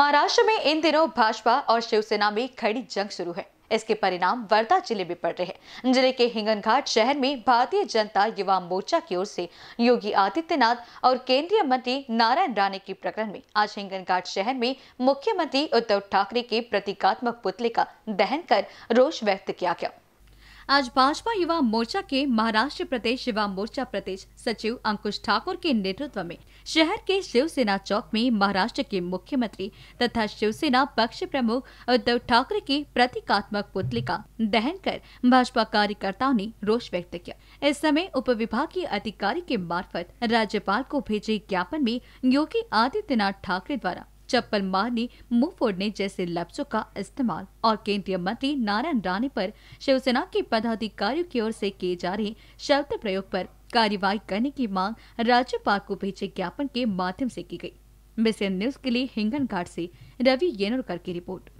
महाराष्ट्र में इन दिनों भाजपा और शिवसेना में खड़ी जंग शुरू है इसके परिणाम वर्धा जिले में पड़ रहे हैं जिले के हिंगनघाट शहर में भारतीय जनता युवा मोर्चा की ओर से योगी आदित्यनाथ और केंद्रीय मंत्री नारायण राणे के प्रकरण में आज हिंगनघाट शहर में मुख्यमंत्री उद्धव ठाकरे के प्रतीकात्मक पुतले का दहन कर रोष व्यक्त किया गया आज भाजपा युवा मोर्चा के महाराष्ट्र प्रदेश युवा मोर्चा प्रदेश सचिव अंकुश ठाकुर के नेतृत्व में शहर के शिवसेना चौक में महाराष्ट्र के मुख्यमंत्री तथा शिवसेना पक्ष प्रमुख उद्धव ठाकरे की प्रतीकात्मक पुतली का दहन कर भाजपा कार्यकर्ताओं ने रोष व्यक्त किया इस समय उप विभागीय अधिकारी के मार्फत राज्यपाल को भेजे ज्ञापन में योगी आदित्यनाथ ठाकरे द्वारा चप्पल मारने मुंह फोड़ने जैसे लफ्जों का इस्तेमाल और केंद्रीय मंत्री नारायण राणे पर शिवसेना के पदाधिकारियों की ओर से किए जा रहे शब्द प्रयोग पर कार्यवाही करने की मांग राज्यपाल को भेजे ज्ञापन के माध्यम से की गई मिशन न्यूज के लिए हिंगन घाट से रवि येनोरकर की रिपोर्ट